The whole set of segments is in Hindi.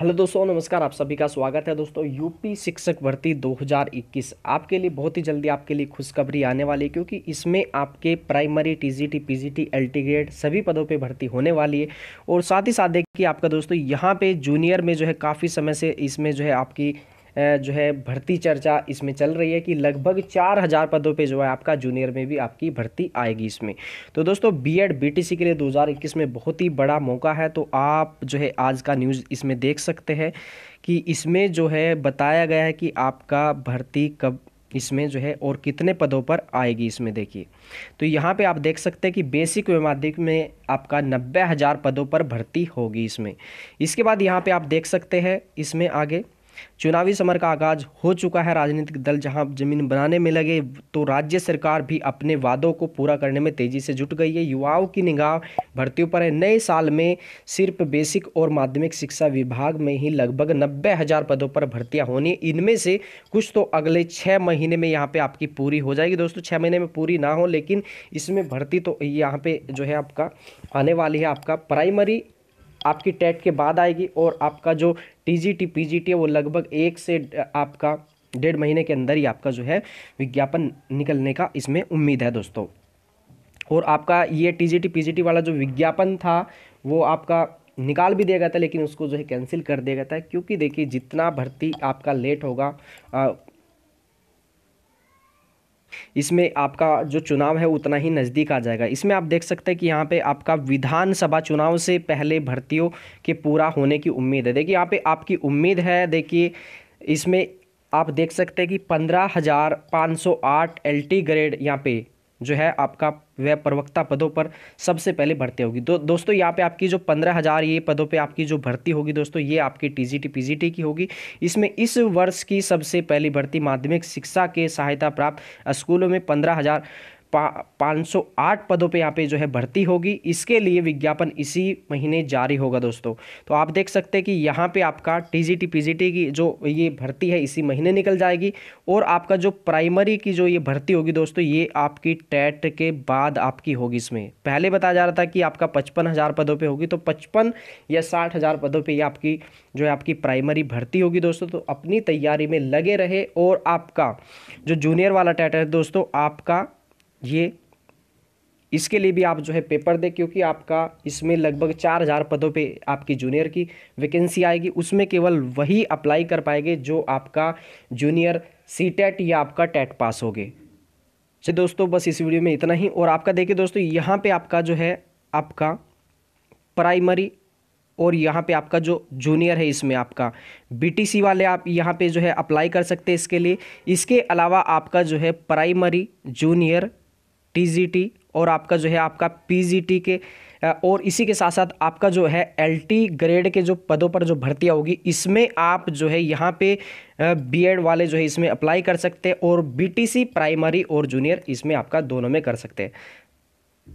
हेलो दोस्तों नमस्कार आप सभी का स्वागत है दोस्तों यूपी शिक्षक भर्ती 2021 आपके लिए बहुत ही जल्दी आपके लिए खुशखबरी आने वाली है क्योंकि इसमें आपके primary TGT PGT LT grade सभी पदों पे भर्ती होने वाली है और साथ ही साथ देखिए आपका दोस्तों यहाँ पे जूनियर में जो है काफ़ी समय से इसमें जो है आपकी जो है भर्ती चर्चा इसमें चल रही है कि लगभग चार हज़ार पदों पे जो है आपका जूनियर में भी आपकी भर्ती आएगी इसमें तो दोस्तों B Ed B T C के लिए दो हज़ार इक्कीस में बहुत ही बड़ा मौका है तो आप जो है आज का न्यूज़ इसमें देख सकते हैं कि इसमें जो है बताया गया है कि आपका भर्ती कब इसमें जो है और कितने पदों पर आएगी इसमें देखिए तो यहाँ पे आप देख सकते हैं कि बेसिक व माध्यमिक में आपका नब्बे हज़ार पदों पर भर्ती होगी इसमें इसके बाद यहाँ पे आप देख सकते हैं इसमें आगे चुनावी समर का आगाज हो चुका है राजनीतिक दल जहां जमीन बनाने में लगे तो राज्य सरकार भी अपने वादों को पूरा करने में तेजी से जुट गई है युवाओं की निगाह भर्तियों पर है नए साल में सिर्फ बेसिक और माध्यमिक शिक्षा विभाग में ही लगभग नब्बे हज़ार पदों पर भर्तियां होनी इनमें से कुछ तो अगले छः महीने में यहाँ पे आपकी पूरी हो जाएगी दोस्तों छह महीने में पूरी ना हो लेकिन इसमें भर्ती तो यहाँ पे जो है आपका आने वाली है आपका प्राइमरी आपकी टेट के बाद आएगी और आपका जो T G T P G T है वो लगभग एक से आपका डेढ़ महीने के अंदर ही आपका जो है विज्ञापन निकलने का इसमें उम्मीद है दोस्तों और आपका ये T G T P G T वाला जो विज्ञापन था वो आपका निकाल भी दिया गया था लेकिन उसको जो है कैंसिल कर दिया गया था क्योंकि देखिए जितना भर्ती आपका लेट होगा इसमें आपका जो चुनाव है उतना ही नज़दीक आ जाएगा इसमें आप देख सकते हैं कि यहाँ पे आपका विधानसभा चुनाव से पहले भर्तियों के पूरा होने की उम्मीद है देखिए यहाँ पे आपकी उम्मीद है देखिए इसमें आप देख सकते हैं कि पंद्रह हज़ार पाँच सौ आठ एल टी ग्रेड यहाँ पे जो है आपका वह प्रवक्ता पदों पर सबसे पहले भर्ती होगी दो, दोस्तों यहाँ पे आपकी जो पंद्रह हज़ार ये पदों पे आपकी जो भर्ती होगी दोस्तों ये आपकी टीजीटी पीजीटी की होगी इसमें इस वर्ष की सबसे पहली भर्ती माध्यमिक शिक्षा के सहायता प्राप्त स्कूलों में पंद्रह हज़ार पाँच सौ आठ पदों पे यहाँ पे जो है भर्ती होगी इसके लिए विज्ञापन इसी महीने जारी होगा दोस्तों तो आप देख सकते हैं कि यहाँ पे आपका टीजीटी पीजीटी की जो ये भर्ती है इसी महीने निकल जाएगी और आपका जो प्राइमरी की जो ये भर्ती होगी दोस्तों ये आपकी टेट के बाद आपकी होगी इसमें पहले बताया जा रहा था कि आपका पचपन हज़ार पदों पर होगी तो पचपन या साठ हज़ार पदों पर ये आपकी जो है आपकी प्राइमरी भर्ती होगी दोस्तों तो अपनी तैयारी में लगे रहे और आपका जो जूनियर वाला टैट है दोस्तों आपका ये इसके लिए भी आप जो है पेपर दें क्योंकि आपका इसमें लगभग चार हज़ार पदों पे आपकी जूनियर की वैकेंसी आएगी उसमें केवल वही अप्लाई कर पाएंगे जो आपका जूनियर सी टेट या आपका टेट पास होगे चलिए दोस्तों बस इस वीडियो में इतना ही और आपका देखिए दोस्तों यहाँ पे आपका जो है आपका प्राइमरी और यहाँ पे आपका जो जूनियर है इसमें आपका बी वाले आप यहाँ पे जो है अप्लाई कर सकते हैं इसके लिए इसके अलावा आपका जो है प्राइमरी जूनियर टी और आपका जो है आपका पी के और इसी के साथ साथ आपका जो है एलटी ग्रेड के जो पदों पर जो भर्तियाँ होगी इसमें आप जो है यहाँ पे बीएड वाले जो है इसमें अप्लाई कर सकते हैं और बीटीसी प्राइमरी और जूनियर इसमें आपका दोनों में कर सकते हैं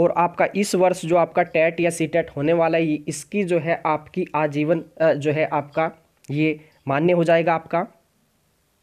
और आपका इस वर्ष जो आपका टेट e या सी टेट e होने वाला है इसकी जो है आपकी आजीवन जो है आपका ये मान्य हो जाएगा आपका